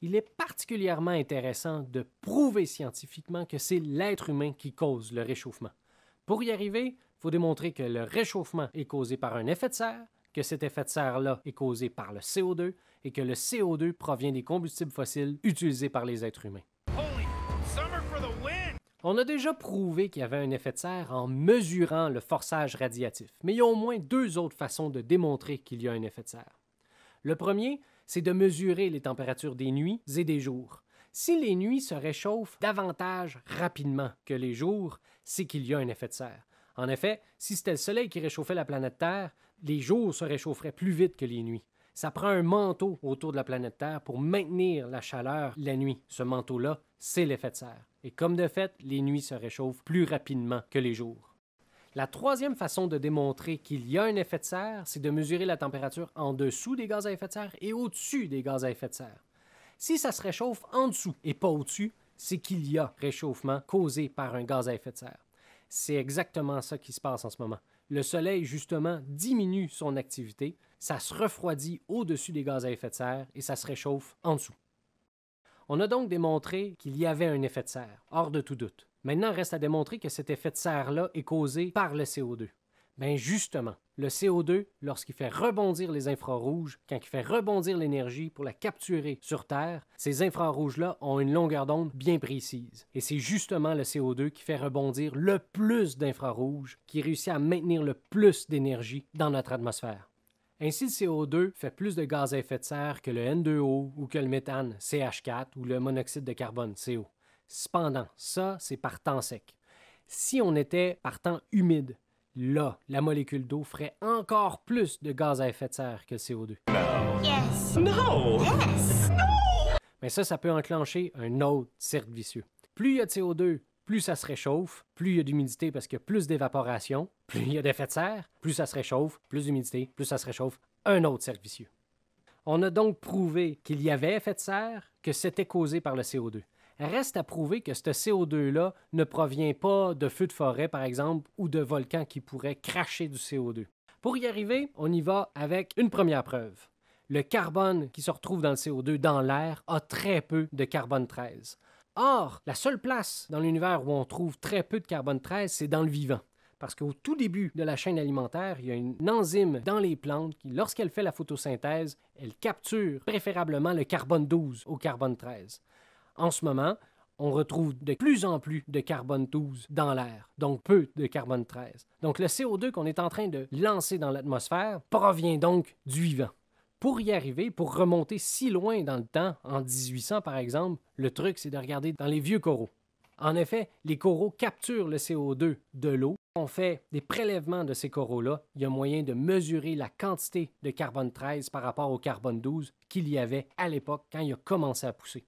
il est particulièrement intéressant de prouver scientifiquement que c'est l'être humain qui cause le réchauffement. Pour y arriver, il faut démontrer que le réchauffement est causé par un effet de serre, que cet effet de serre-là est causé par le CO2 et que le CO2 provient des combustibles fossiles utilisés par les êtres humains. On a déjà prouvé qu'il y avait un effet de serre en mesurant le forçage radiatif, mais il y a au moins deux autres façons de démontrer qu'il y a un effet de serre. Le premier, c'est de mesurer les températures des nuits et des jours. Si les nuits se réchauffent davantage rapidement que les jours, c'est qu'il y a un effet de serre. En effet, si c'était le Soleil qui réchauffait la planète Terre, les jours se réchaufferaient plus vite que les nuits. Ça prend un manteau autour de la planète Terre pour maintenir la chaleur la nuit. Ce manteau-là, c'est l'effet de serre. Et comme de fait, les nuits se réchauffent plus rapidement que les jours. La troisième façon de démontrer qu'il y a un effet de serre, c'est de mesurer la température en dessous des gaz à effet de serre et au-dessus des gaz à effet de serre. Si ça se réchauffe en dessous et pas au-dessus, c'est qu'il y a réchauffement causé par un gaz à effet de serre. C'est exactement ça qui se passe en ce moment. Le Soleil, justement, diminue son activité, ça se refroidit au-dessus des gaz à effet de serre et ça se réchauffe en dessous. On a donc démontré qu'il y avait un effet de serre, hors de tout doute. Maintenant, reste à démontrer que cet effet de serre-là est causé par le CO2. Bien justement, le CO2, lorsqu'il fait rebondir les infrarouges, quand il fait rebondir l'énergie pour la capturer sur Terre, ces infrarouges-là ont une longueur d'onde bien précise. Et c'est justement le CO2 qui fait rebondir le plus d'infrarouges, qui réussit à maintenir le plus d'énergie dans notre atmosphère. Ainsi, le CO2 fait plus de gaz à effet de serre que le N2O ou que le méthane, CH4, ou le monoxyde de carbone, CO. Cependant, ça, c'est par temps sec. Si on était par temps humide, là, la molécule d'eau ferait encore plus de gaz à effet de serre que le CO2. Mais ça, ça peut enclencher un autre cercle vicieux. Plus il y a de CO2, plus ça se réchauffe, plus il y a d'humidité parce qu'il y a plus d'évaporation, plus il y a d'effet de serre, plus ça se réchauffe, plus d'humidité, plus ça se réchauffe, un autre cercle vicieux. On a donc prouvé qu'il y avait effet de serre, que c'était causé par le CO2. Reste à prouver que ce CO2-là ne provient pas de feux de forêt, par exemple, ou de volcans qui pourraient cracher du CO2. Pour y arriver, on y va avec une première preuve. Le carbone qui se retrouve dans le CO2 dans l'air a très peu de carbone 13. Or, la seule place dans l'univers où on trouve très peu de carbone 13, c'est dans le vivant. Parce qu'au tout début de la chaîne alimentaire, il y a une enzyme dans les plantes qui, lorsqu'elle fait la photosynthèse, elle capture préférablement le carbone 12 au carbone 13 en ce moment, on retrouve de plus en plus de carbone 12 dans l'air, donc peu de carbone 13. Donc le CO2 qu'on est en train de lancer dans l'atmosphère provient donc du vivant. Pour y arriver, pour remonter si loin dans le temps, en 1800 par exemple, le truc c'est de regarder dans les vieux coraux. En effet, les coraux capturent le CO2 de l'eau. On fait des prélèvements de ces coraux-là. Il y a moyen de mesurer la quantité de carbone 13 par rapport au carbone 12 qu'il y avait à l'époque quand il a commencé à pousser.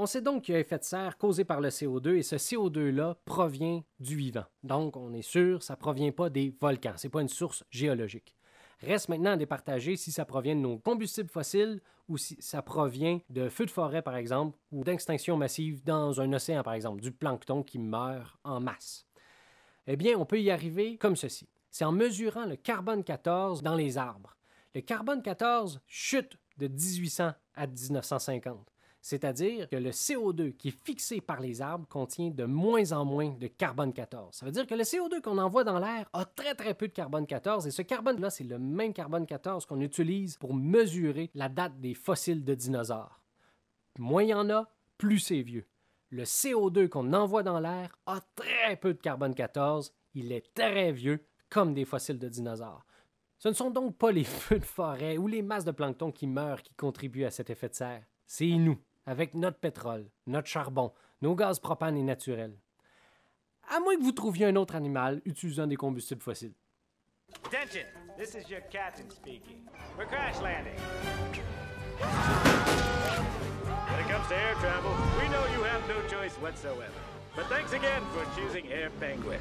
On sait donc qu'il y a effet de serre causé par le CO2 et ce CO2-là provient du vivant. Donc, on est sûr, ça provient pas des volcans, n'est pas une source géologique. Reste maintenant à départager si ça provient de nos combustibles fossiles ou si ça provient de feux de forêt, par exemple, ou d'extinction massive dans un océan, par exemple, du plancton qui meurt en masse. Eh bien, on peut y arriver comme ceci. C'est en mesurant le carbone 14 dans les arbres. Le carbone 14 chute de 1800 à 1950. C'est-à-dire que le CO2 qui est fixé par les arbres contient de moins en moins de carbone 14. Ça veut dire que le CO2 qu'on envoie dans l'air a très très peu de carbone 14 et ce carbone-là, c'est le même carbone 14 qu'on utilise pour mesurer la date des fossiles de dinosaures. Moins il y en a, plus c'est vieux. Le CO2 qu'on envoie dans l'air a très peu de carbone 14, il est très vieux comme des fossiles de dinosaures. Ce ne sont donc pas les feux de forêt ou les masses de plancton qui meurent qui contribuent à cet effet de serre, c'est nous avec notre pétrole, notre charbon, nos gaz propane et naturels. À moins que vous trouviez un autre animal utilisant des combustibles fossiles. Attention, this is your captain speaking. We're crash landing. When it comes to air travel, we know you have no choice whatsoever. But thanks again for choosing Air Penguin.